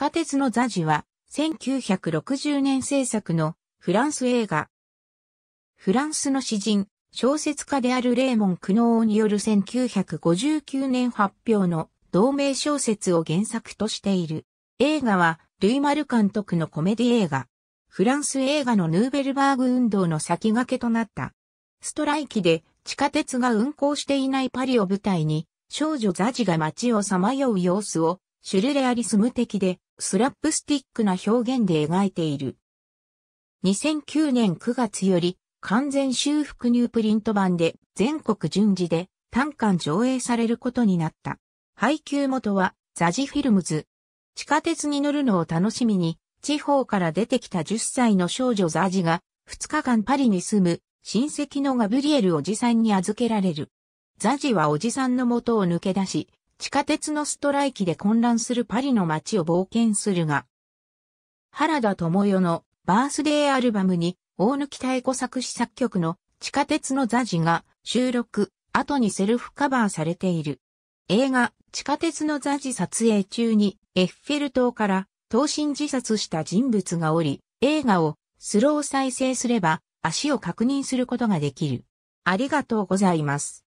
下鉄のザジは、1960年制作のフランス映画。フランスの詩人、小説家であるレーモン・クノーによる1959年発表の同名小説を原作としている。映画は、ルイ・マル監督のコメディ映画。フランス映画のヌーベルバーグ運動の先駆けとなった。ストライキで地下鉄が運行していないパリを舞台に、少女ザジが街をさまよう様子をシュルレアリスム的で、スラップスティックな表現で描いている。2009年9月より、完全修復ニュープリント版で、全国順次で、単館上映されることになった。配給元は、ザジフィルムズ。地下鉄に乗るのを楽しみに、地方から出てきた10歳の少女ザジが、2日間パリに住む、親戚のガブリエルおじさんに預けられる。ザジはおじさんの元を抜け出し、地下鉄のストライキで混乱するパリの街を冒険するが、原田智代のバースデーアルバムに大貫太鼓作詞作曲の地下鉄の座地が収録後にセルフカバーされている。映画地下鉄の座地撮影中にエッフェル塔から投身自殺した人物がおり、映画をスロー再生すれば足を確認することができる。ありがとうございます。